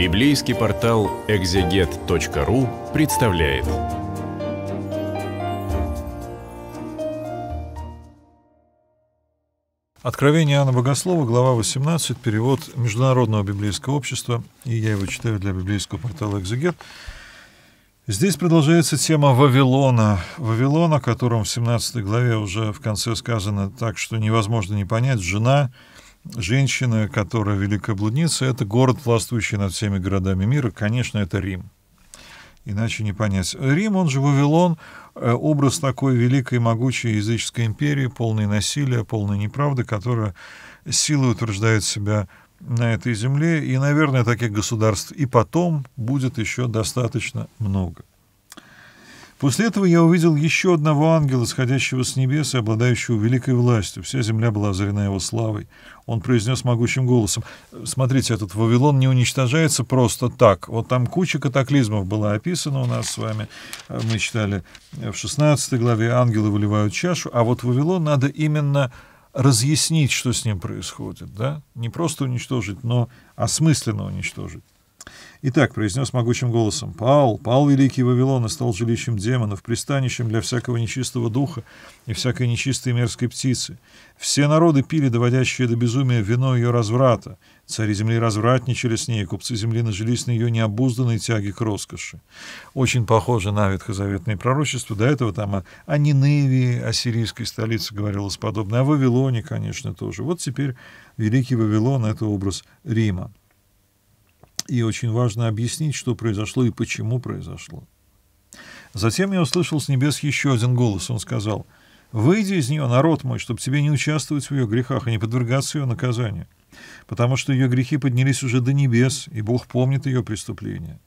Библейский портал экзегет.ру представляет. Откровение Иоанна Богослова, глава 18, перевод Международного библейского общества, и я его читаю для библейского портала «Экзегет». Здесь продолжается тема Вавилона. Вавилона, о котором в 17 главе уже в конце сказано так, что невозможно не понять, жена женщина, которая великая блудница, это город, властвующий над всеми городами мира. Конечно, это Рим. Иначе не понять. Рим, он же Вавилон, э, образ такой великой, могучей языческой империи, полной насилия, полной неправды, которая силой утверждает себя на этой земле. И, наверное, таких государств и потом будет еще достаточно много. После этого я увидел еще одного ангела, сходящего с небес и обладающего великой властью. Вся земля была озарена его славой. Он произнес могучим голосом, «Смотрите, этот Вавилон не уничтожается просто так. Вот там куча катаклизмов была описана у нас с вами. Мы читали в 16 главе «Ангелы выливают чашу», а вот Вавилон надо именно разъяснить, что с ним происходит, да? Не просто уничтожить, но осмысленно уничтожить. Итак, произнес могучим голосом, «Пал, пал великий Вавилон и стал жилищем демонов, пристанищем для всякого нечистого духа и всякой нечистой мерзкой птицы. Все народы пили, доводящие до безумия, вино ее разврата. Цари земли развратничали с ней, купцы земли нажились на ее необузданной тяге к роскоши». Очень похоже на ветхозаветные пророчества. До этого там о, о Ниневии, о сирийской столице говорилось подобное, о Вавилоне, конечно, тоже. Вот теперь великий Вавилон — это образ Рима и очень важно объяснить, что произошло и почему произошло. Затем я услышал с небес еще один голос. Он сказал, «Выйди из нее, народ мой, чтобы тебе не участвовать в ее грехах и не подвергаться ее наказанию, потому что ее грехи поднялись уже до небес, и Бог помнит ее преступления.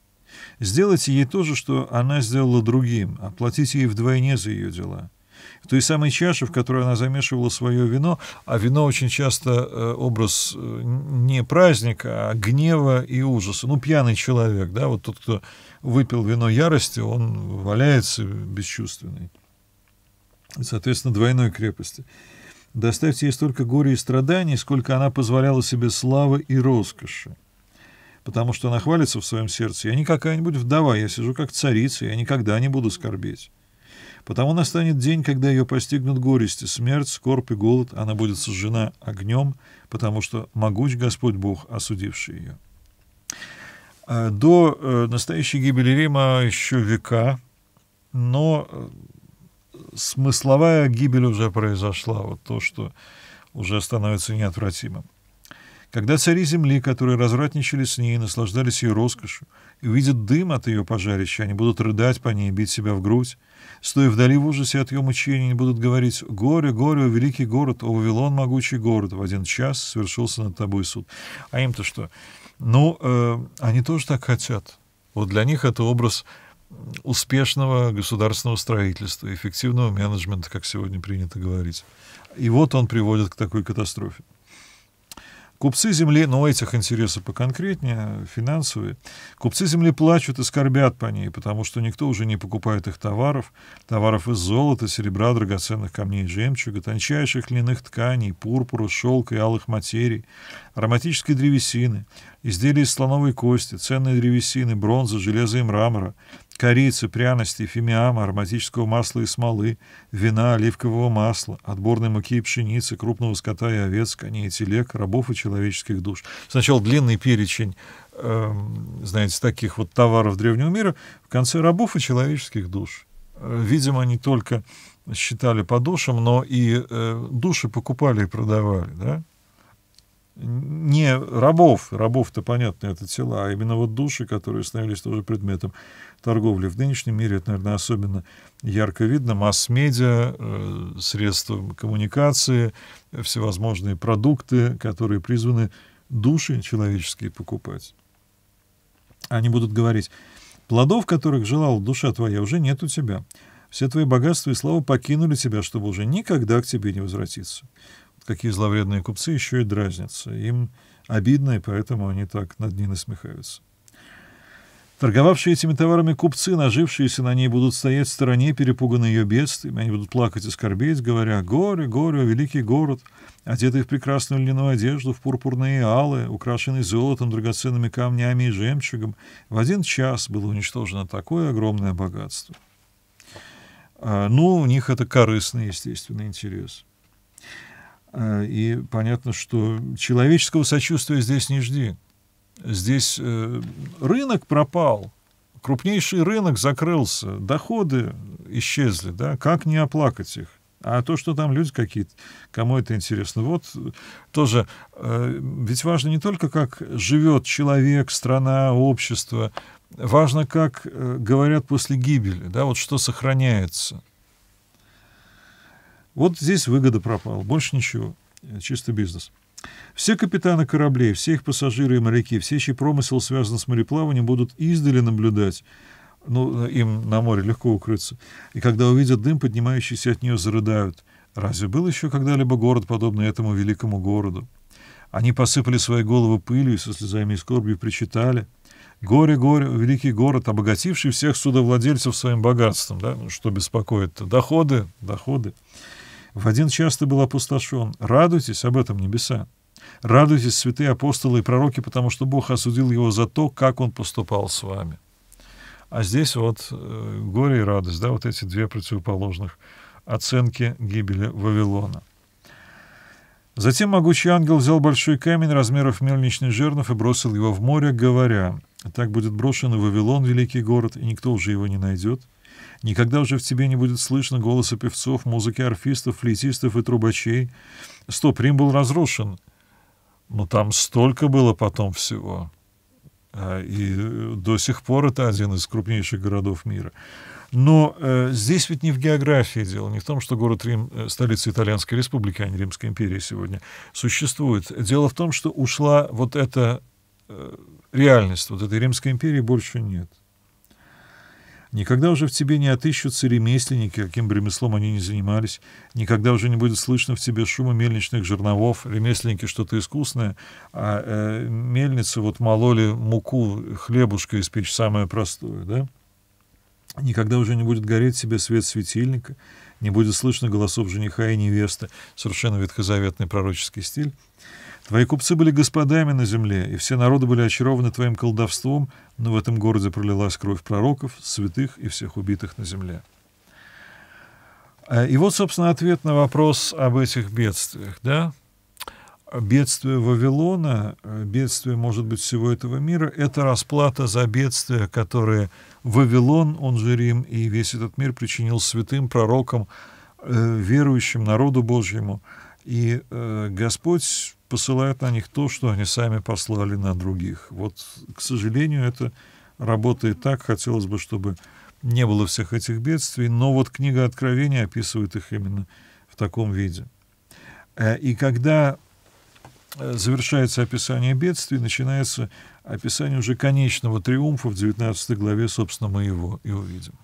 Сделайте ей то же, что она сделала другим, оплатите ей вдвойне за ее дела в той самой чаше, в которой она замешивала свое вино, а вино очень часто э, образ э, не праздника, а гнева и ужаса. Ну, пьяный человек, да, вот тот, кто выпил вино ярости, он валяется бесчувственный. соответственно, двойной крепости. Доставьте ей столько горя и страданий, сколько она позволяла себе славы и роскоши потому что она хвалится в своем сердце. Я не какая-нибудь вдова, я сижу как царица, я никогда не буду скорбеть. Потому настанет день, когда ее постигнут горести, смерть, скорбь и голод, она будет сожжена огнем, потому что могуч Господь Бог, осудивший ее. Э, до э, настоящей гибели Рима еще века, но э, смысловая гибель уже произошла, вот то, что уже становится неотвратимым. Когда цари земли, которые развратничали с ней, наслаждались ее роскошью, и увидят дым от ее пожарища, они будут рыдать по ней, бить себя в грудь. Стоя вдали в ужасе от ее мучений, они будут говорить «Горе, горе, о великий город, о Вавилон, могучий город, в один час свершился над тобой суд». А им-то что? Ну, э, они тоже так хотят. Вот для них это образ успешного государственного строительства, эффективного менеджмента, как сегодня принято говорить. И вот он приводит к такой катастрофе. Купцы земли, но ну, этих интересов поконкретнее, финансовые. Купцы земли плачут и скорбят по ней, потому что никто уже не покупает их товаров, товаров из золота, серебра, драгоценных камней и жемчуга, тончайших льняных тканей, пурпура, шелка и алых материй, ароматической древесины, изделия из слоновой кости, ценные древесины, бронза, железа и мрамора, корицы, пряностей, фимиама, ароматического масла и смолы, вина, оливкового масла, отборной муки и пшеницы, крупного скота и овец, коней и телег, рабов и человеческих душ. Сначала длинный перечень, э, знаете, таких вот товаров древнего мира, в конце рабов и человеческих душ. Э, видимо, не только считали по душам, но и э, души покупали и продавали, да? не рабов, рабов-то понятно, это тела, а именно вот души, которые становились тоже предметом торговли. В нынешнем мире это, наверное, особенно ярко видно. Масс-медиа, э, средства коммуникации, всевозможные продукты, которые призваны души человеческие покупать. Они будут говорить, плодов, которых желала душа твоя, уже нет у тебя. Все твои богатства и слава покинули тебя, чтобы уже никогда к тебе не возвратиться какие зловредные купцы еще и дразнятся. Им обидно, и поэтому они так над ней насмехаются. Торговавшие этими товарами купцы, нажившиеся на ней, будут стоять в стороне, перепуганные ее бедствием, они будут плакать и скорбеть, говоря «Горе, горе, великий город!» Одетые в прекрасную льняную одежду, в пурпурные и украшенные золотом, драгоценными камнями и жемчугом, в один час было уничтожено такое огромное богатство. А, ну, у них это корыстный, естественный интерес. Э, и понятно, что человеческого сочувствия здесь не жди. Здесь э, рынок пропал, крупнейший рынок закрылся, доходы исчезли, да, как не оплакать их? А то, что там люди какие-то, кому это интересно, вот тоже, э, ведь важно не только, как живет человек, страна, общество, важно, как говорят после гибели, да, вот что сохраняется. Вот здесь выгода пропала, больше ничего, э, чисто бизнес. Все капитаны кораблей, все их пассажиры и моряки, все, чьи промысел связан с мореплаванием, будут издали наблюдать. Ну, э, им на море легко укрыться. И когда увидят дым, поднимающийся от нее, зарыдают. Разве был еще когда-либо город, подобный этому великому городу? Они посыпали свои головы пылью и со слезами и скорбью причитали. Горе, горе, великий город, обогативший всех судовладельцев своим богатством. Да? Что беспокоит? -то? Доходы, доходы. В один часто был опустошен. Радуйтесь об этом, небеса. Радуйтесь, святые апостолы и пророки, потому что Бог осудил его за то, как он поступал с вами. А здесь вот э, горе и радость, да, вот эти две противоположных оценки гибели Вавилона. Затем могучий ангел взял большой камень размеров мельничных жернов и бросил его в море, говоря, «Так будет брошен и Вавилон, великий город, и никто уже его не найдет». Никогда уже в тебе не будет слышно голоса певцов, музыки орфистов, флейтистов и трубачей. Стоп, Рим был разрушен. Но там столько было потом всего. А, и э, до сих пор это один из крупнейших городов мира. Но э, здесь ведь не в географии дело, не в том, что город Рим, э, столица Итальянской республики, а не Римской империи сегодня, существует. Дело в том, что ушла вот эта э, реальность, вот этой Римской империи больше нет. Никогда уже в тебе не отыщутся ремесленники, каким бы ремеслом они ни занимались. Никогда уже не будет слышно в тебе шума мельничных жерновов. Ремесленники что-то искусное, а э, мельницы вот мололи муку, хлебушка испечь самое простое, да? Никогда уже не будет гореть в тебе свет светильника, не будет слышно голосов жениха и невесты, совершенно ветхозаветный пророческий стиль. Твои купцы были господами на земле, и все народы были очарованы твоим колдовством, но в этом городе пролилась кровь пророков, святых и всех убитых на земле. А, и вот, собственно, ответ на вопрос об этих бедствиях. Да? Бедствие Вавилона, бедствие, может быть, всего этого мира, это расплата за бедствия, которые Вавилон, он же Рим, и весь этот мир причинил святым пророкам, э, верующим, народу Божьему. И э, Господь посылает на них то, что они сами послали на других. Вот, к сожалению, это работает так. Хотелось бы, чтобы не было всех этих бедствий, но вот книга Откровения описывает их именно в таком виде. Э, и когда э, завершается описание бедствий, начинается описание уже конечного триумфа в 19 главе, собственно, мы его и увидим.